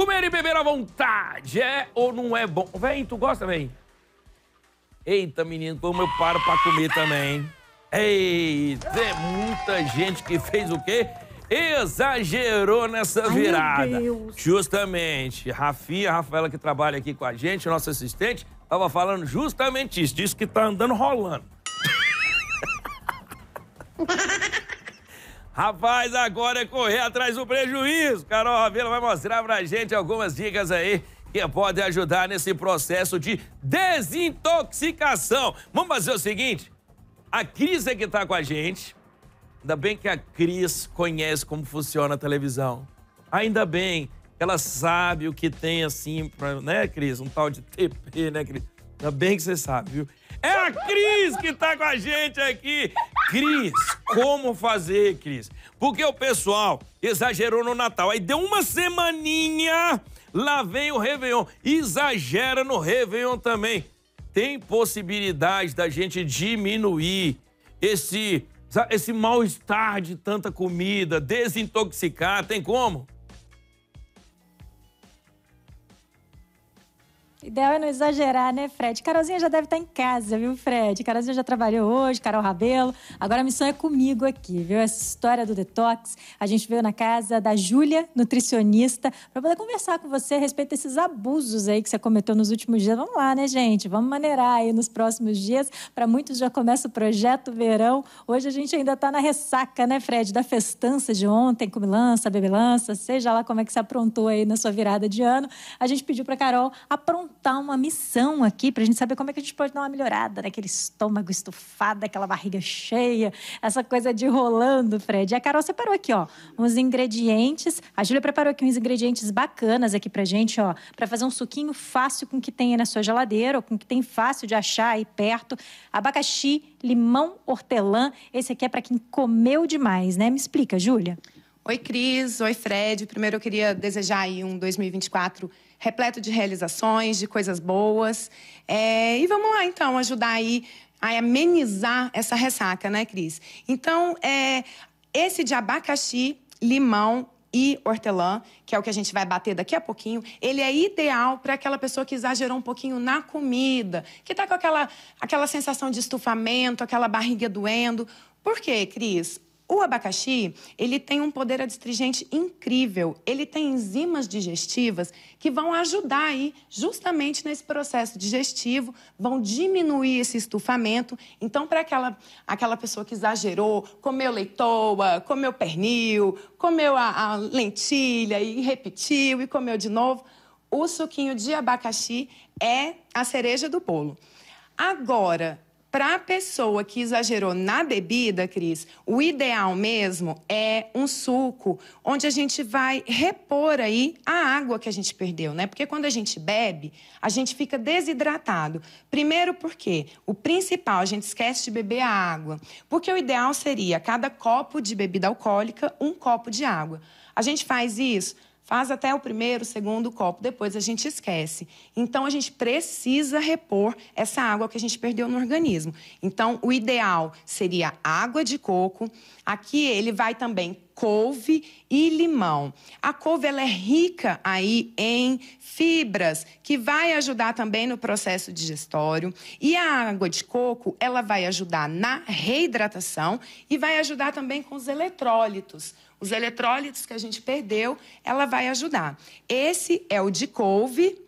Comer e beber à vontade, é ou não é bom? Vem, tu gosta, vem? Eita, menino, como eu paro pra comer também. Eita, é muita gente que fez o quê? Exagerou nessa virada. Ai, meu Deus. Justamente. Rafinha, Rafaela, que trabalha aqui com a gente, nossa assistente, tava falando justamente isso. Disse que tá andando rolando. Rapaz, agora é correr atrás do prejuízo. Carol Ravela vai mostrar pra gente algumas dicas aí que podem ajudar nesse processo de desintoxicação. Vamos fazer o seguinte: a Cris é que tá com a gente. Ainda bem que a Cris conhece como funciona a televisão. Ainda bem que ela sabe o que tem assim, pra, né, Cris? Um tal de TP, né, Cris? Ainda bem que você sabe, viu? É a Cris que tá com a gente aqui. Cris, como fazer, Cris. Porque o pessoal exagerou no Natal. Aí deu uma semaninha, lá vem o Réveillon. Exagera no Réveillon também. Tem possibilidade da gente diminuir esse, esse mal-estar de tanta comida, desintoxicar, tem como? ideal é não exagerar, né, Fred? Carolzinha já deve estar tá em casa, viu, Fred? Carolzinha já trabalhou hoje, Carol Rabelo. Agora a missão é comigo aqui, viu? Essa história do detox. A gente veio na casa da Júlia, nutricionista, para poder conversar com você a respeito desses abusos aí que você cometeu nos últimos dias. Vamos lá, né, gente? Vamos maneirar aí nos próximos dias. Para muitos já começa o projeto verão. Hoje a gente ainda está na ressaca, né, Fred? Da festança de ontem, comilança, bebelança, seja lá como é que se aprontou aí na sua virada de ano. A gente pediu para Carol aprontar está uma missão aqui para a gente saber como é que a gente pode dar uma melhorada naquele né? estômago estufado, aquela barriga cheia, essa coisa de rolando, Fred. E a Carol separou aqui, ó, uns ingredientes. A Júlia preparou aqui uns ingredientes bacanas aqui a gente, ó, para fazer um suquinho fácil com o que tem aí na sua geladeira, ou com o que tem fácil de achar aí perto. Abacaxi, limão, hortelã. Esse aqui é para quem comeu demais, né? Me explica, Júlia. Oi, Cris. Oi, Fred. Primeiro eu queria desejar aí um 2024 repleto de realizações, de coisas boas. É, e vamos lá, então, ajudar aí a amenizar essa ressaca, né, Cris? Então, é, esse de abacaxi, limão e hortelã, que é o que a gente vai bater daqui a pouquinho, ele é ideal para aquela pessoa que exagerou um pouquinho na comida, que está com aquela, aquela sensação de estufamento, aquela barriga doendo. Por quê, Cris? O abacaxi, ele tem um poder adstringente incrível. Ele tem enzimas digestivas que vão ajudar aí justamente nesse processo digestivo, vão diminuir esse estufamento. Então, para aquela, aquela pessoa que exagerou, comeu leitoa, comeu pernil, comeu a, a lentilha e repetiu e comeu de novo, o suquinho de abacaxi é a cereja do bolo. Agora, para a pessoa que exagerou na bebida, Cris, o ideal mesmo é um suco, onde a gente vai repor aí a água que a gente perdeu, né? Porque quando a gente bebe, a gente fica desidratado. Primeiro porque o principal, a gente esquece de beber a água. Porque o ideal seria cada copo de bebida alcoólica, um copo de água. A gente faz isso Faz até o primeiro, segundo copo, depois a gente esquece. Então a gente precisa repor essa água que a gente perdeu no organismo. Então o ideal seria água de coco. Aqui ele vai também couve e limão. A couve ela é rica aí em fibras, que vai ajudar também no processo digestório, e a água de coco, ela vai ajudar na reidratação e vai ajudar também com os eletrólitos os eletrólitos que a gente perdeu, ela vai ajudar. Esse é o de couve,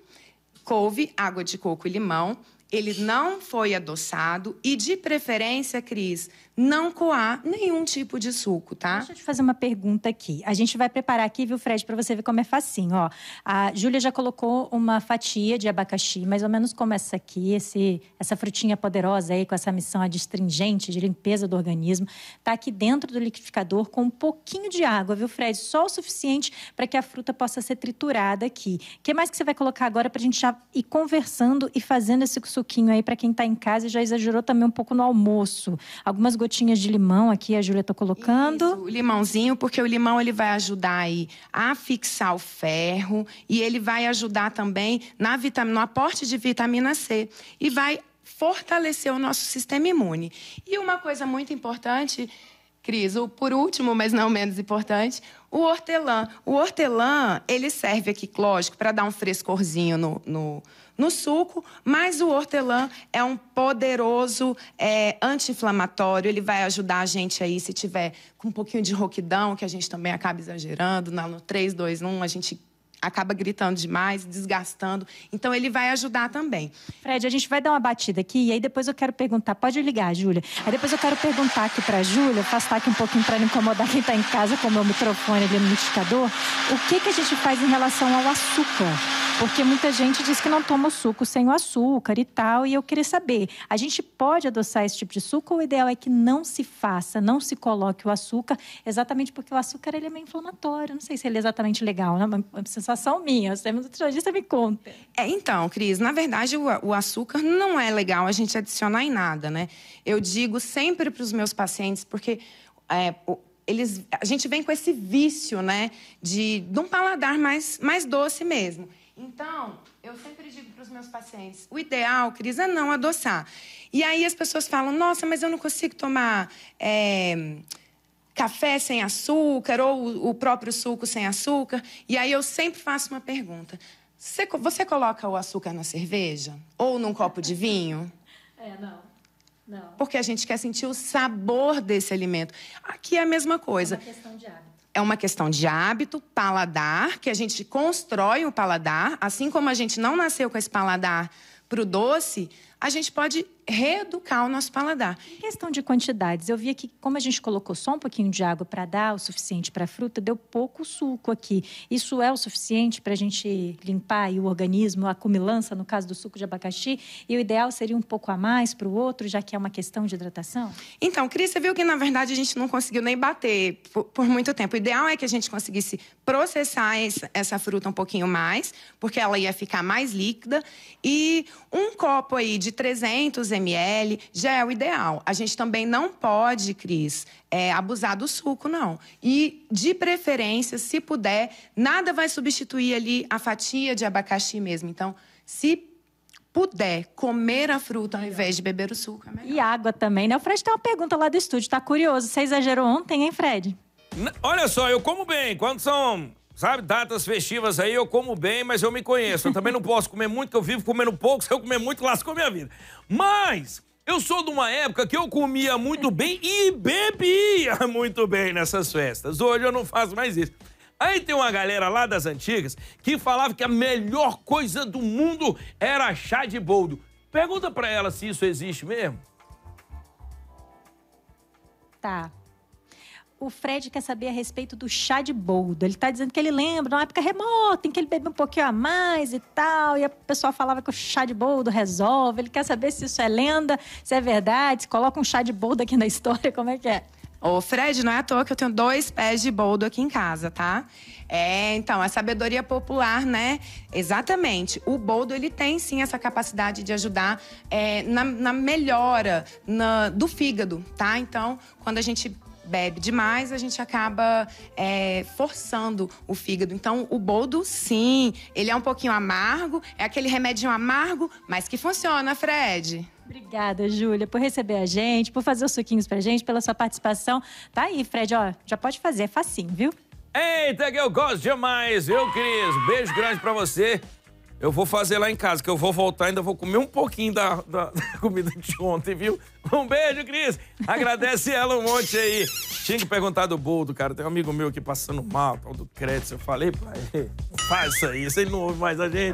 couve, água de coco e limão ele não foi adoçado e, de preferência, Cris, não coar nenhum tipo de suco, tá? Deixa eu te fazer uma pergunta aqui. A gente vai preparar aqui, viu, Fred, para você ver como é facinho, ó. A Júlia já colocou uma fatia de abacaxi, mais ou menos como essa aqui, esse, essa frutinha poderosa aí, com essa missão adstringente de limpeza do organismo. Tá aqui dentro do liquidificador com um pouquinho de água, viu, Fred? Só o suficiente para que a fruta possa ser triturada aqui. O que mais que você vai colocar agora para a gente já ir conversando e fazendo esse suco suquinho aí para quem tá em casa e já exagerou também um pouco no almoço. Algumas gotinhas de limão aqui, a Júlia tá colocando. Isso, o limãozinho, porque o limão ele vai ajudar aí a fixar o ferro e ele vai ajudar também na vitamina, no aporte de vitamina C e vai fortalecer o nosso sistema imune. E uma coisa muito importante, Cris, o por último, mas não menos importante, o hortelã. O hortelã, ele serve aqui, lógico, para dar um frescorzinho no, no no suco, mas o hortelã é um poderoso é, anti-inflamatório, ele vai ajudar a gente aí se tiver com um pouquinho de roquidão, que a gente também acaba exagerando, no 3, 2, 1 a gente acaba gritando demais, desgastando. Então, ele vai ajudar também. Fred, a gente vai dar uma batida aqui e aí depois eu quero perguntar. Pode ligar, Júlia. Aí depois eu quero perguntar aqui para a Júlia, afastar aqui um pouquinho para não incomodar quem está em casa com o meu microfone ali no liquidificador. O que, que a gente faz em relação ao açúcar? Porque muita gente diz que não toma o suco sem o açúcar e tal. E eu queria saber, a gente pode adoçar esse tipo de suco ou o ideal é que não se faça, não se coloque o açúcar, exatamente porque o açúcar ele é meio inflamatório. Não sei se ele é exatamente legal, né? Uma sensação sensação minha. Os nutricionista é me conta. É, então, Cris, na verdade o, o, açúcar não é legal a gente adicionar em nada, né? Eu digo sempre para os meus pacientes, porque é, eles, a gente vem com esse vício, né? De, de um paladar mais, mais doce mesmo. Então, eu sempre digo para os meus pacientes: o ideal, Cris, é não adoçar. E aí as pessoas falam: nossa, mas eu não consigo tomar. É café sem açúcar ou o próprio suco sem açúcar. E aí eu sempre faço uma pergunta: você, você coloca o açúcar na cerveja ou num copo de vinho? É, não. Não. Porque a gente quer sentir o sabor desse alimento. Aqui é a mesma coisa. É uma questão de hábito. É uma questão de hábito, paladar, que a gente constrói o paladar. Assim como a gente não nasceu com esse paladar para o doce, a gente pode reeducar o nosso paladar. Em questão de quantidades, eu vi aqui como a gente colocou só um pouquinho de água para dar o suficiente para a fruta, deu pouco suco aqui. Isso é o suficiente para a gente limpar o organismo, a cumilança, no caso do suco de abacaxi, e o ideal seria um pouco a mais para o outro, já que é uma questão de hidratação? Então, Cris, você viu que na verdade a gente não conseguiu nem bater por, por muito tempo. O ideal é que a gente conseguisse processar essa, essa fruta um pouquinho mais, porque ela ia ficar mais líquida, e um copo aí de 300 ml já é o ideal. A gente também não pode, Cris, é, abusar do suco, não. E, de preferência, se puder, nada vai substituir ali a fatia de abacaxi mesmo. Então, se puder comer a fruta ao invés de beber o suco, é melhor. E água também, né? O Fred tem uma pergunta lá do estúdio, tá curioso. Você exagerou ontem, hein, Fred? Olha só, eu como bem. Quantos são sabe, datas festivas aí eu como bem, mas eu me conheço. Eu também não posso comer muito, que eu vivo comendo pouco. Se eu comer muito, lascou minha vida. Mas eu sou de uma época que eu comia muito bem e bebia muito bem nessas festas. Hoje eu não faço mais isso. Aí tem uma galera lá das antigas que falava que a melhor coisa do mundo era chá de boldo. Pergunta para ela se isso existe mesmo. Tá o Fred quer saber a respeito do chá de boldo. Ele está dizendo que ele lembra, de uma época remota, em que ele bebeu um pouquinho a mais e tal, e a pessoa falava que o chá de boldo resolve. Ele quer saber se isso é lenda, se é verdade, se coloca um chá de boldo aqui na história, como é que é? Ô, Fred, não é à toa que eu tenho dois pés de boldo aqui em casa, tá? É, então, a é sabedoria popular, né? Exatamente. O boldo, ele tem sim essa capacidade de ajudar é, na, na, melhora na, do fígado, tá? Então, quando a gente bebe demais, a gente acaba é, forçando o fígado. Então, o boldo, sim, ele é um pouquinho amargo, é aquele remédio amargo, mas que funciona, Fred. Obrigada, Júlia, por receber a gente, por fazer os suquinhos pra gente, pela sua participação. Tá aí, Fred, ó, já pode fazer, é facinho, viu? Eita, que eu gosto demais, viu, Cris? Beijo grande pra você. Eu vou fazer lá em casa, que eu vou voltar, ainda vou comer um pouquinho da, da, da comida de ontem, viu? Um beijo, Cris! Agradece ela um monte aí. Tinha que perguntar do boldo, cara. Tem um amigo meu aqui passando mal, tal do crédito. Eu falei pra ele, faça isso, ele não ouve mais a gente.